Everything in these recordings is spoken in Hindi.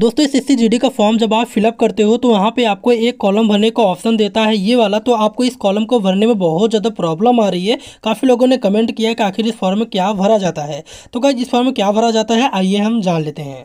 दोस्तों इस एस का फॉर्म जब आप फिलअप करते हो तो वहाँ पे आपको एक कॉलम भरने का ऑप्शन देता है ये वाला तो आपको इस कॉलम को भरने में बहुत ज़्यादा प्रॉब्लम आ रही है काफ़ी लोगों ने कमेंट किया कि आखिर इस फॉर्म में क्या भरा जाता है तो क्या इस फॉर्म में क्या भरा जाता है आइए हम जान लेते हैं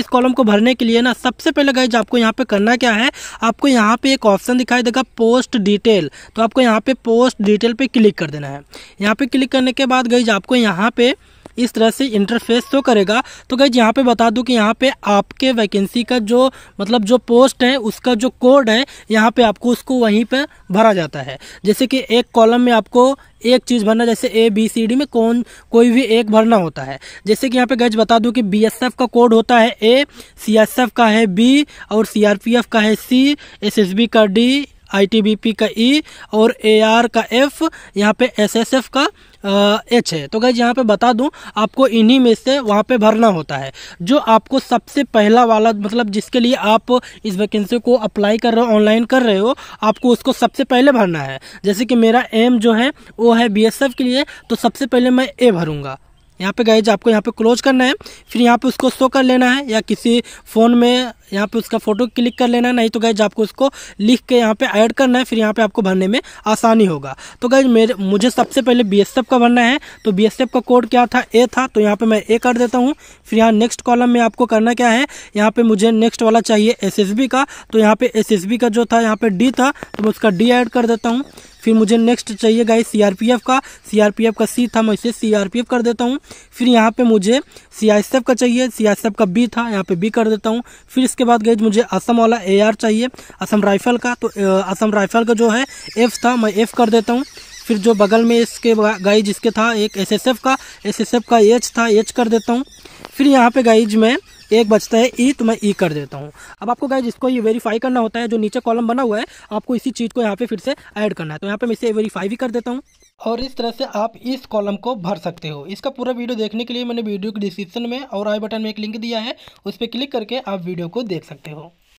इस कॉलम को भरने के लिए ना सबसे पहले गाइज आपको यहाँ पे करना क्या है आपको यहाँ पे एक ऑप्शन दिखाई देगा पोस्ट डिटेल तो आपको यहाँ पे पोस्ट डिटेल पे क्लिक कर देना है यहाँ पे क्लिक करने के बाद गाइज आपको यहाँ पे इस तरह से इंटरफेस शो तो करेगा तो गई यहाँ पे बता दूँ कि यहाँ पे आपके वैकेंसी का जो मतलब जो पोस्ट है उसका जो कोड है यहाँ पे आपको उसको वहीं पर भरा जाता है जैसे कि एक कॉलम में आपको एक चीज़ भरना जैसे ए बी सी डी में कौन कोई भी एक भरना होता है जैसे कि यहाँ पे गज बता दूँ कि बी एस एफ का कोड होता है ए सी एस एफ का है बी और सी आर पी एफ का है सी एस एस बी का D I T B P का ई e, और आर का एफ यहाँ पे एस एस एफ का एच है तो गई यहाँ पे बता दूँ आपको इन्हीं में से वहाँ पे भरना होता है जो आपको सबसे पहला वाला मतलब जिसके लिए आप इस वैकेंसी को अप्लाई कर रहे हो ऑनलाइन कर रहे हो आपको उसको सबसे पहले भरना है जैसे कि मेरा एम जो है वो है बी के लिए तो सबसे पहले मैं ए भरूँगा यहाँ पे गाइज आपको यहाँ पे क्लोज करना है फिर यहाँ पे उसको शो कर लेना है या किसी फ़ोन में यहाँ पे उसका फ़ोटो क्लिक कर लेना है नहीं तो गाइज आपको उसको लिख के यहाँ पे ऐड करना है फिर यहाँ पे आपको भरने में आसानी होगा तो गाइज मेरे मुझे सबसे पहले बी का भरना है तो बी का कोड क्या था ए था तो यहाँ पर मैं ए कर देता हूँ फिर यहाँ नेक्स्ट कॉलम में आपको करना क्या है यहाँ पर मुझे नेक्स्ट वाला चाहिए एस का तो यहाँ पर एस का जो था यहाँ पर डी था तो मैं उसका डी ऐड कर देता हूँ फिर मुझे नेक्स्ट चाहिए गाइस सीआरपीएफ का सीआरपीएफ का सी था मैं इसे सीआरपीएफ कर देता हूँ फिर यहाँ पे मुझे सीआईएसएफ का चाहिए सीआईएसएफ का बी था यहाँ पे बी कर देता हूँ फिर इसके बाद गाइज मुझे असम वाला ए चाहिए असम राइफल का तो असम राइफल का जो है एफ था मैं एफ कर देता हूँ फिर जो बगल में इसके गाइज इसके था एक एफ का एफ का एच था एच कर देता हूँ फिर यहाँ पे गाइज मैं एक बचता है ई तो मैं ई कर देता हूँ अब आपको गाइज इसको ये वेरीफाई करना होता है जो नीचे कॉलम बना हुआ है आपको इसी चीज़ को यहाँ पे फिर से ऐड करना है तो यहाँ पे मैं इसे वेरीफाई भी कर देता हूँ और इस तरह से आप इस कॉलम को भर सकते हो इसका पूरा वीडियो देखने के लिए मैंने वीडियो के डिस्क्रिप्शन में और आई बटन में एक लिंक दिया है उस पर क्लिक करके आप वीडियो को देख सकते हो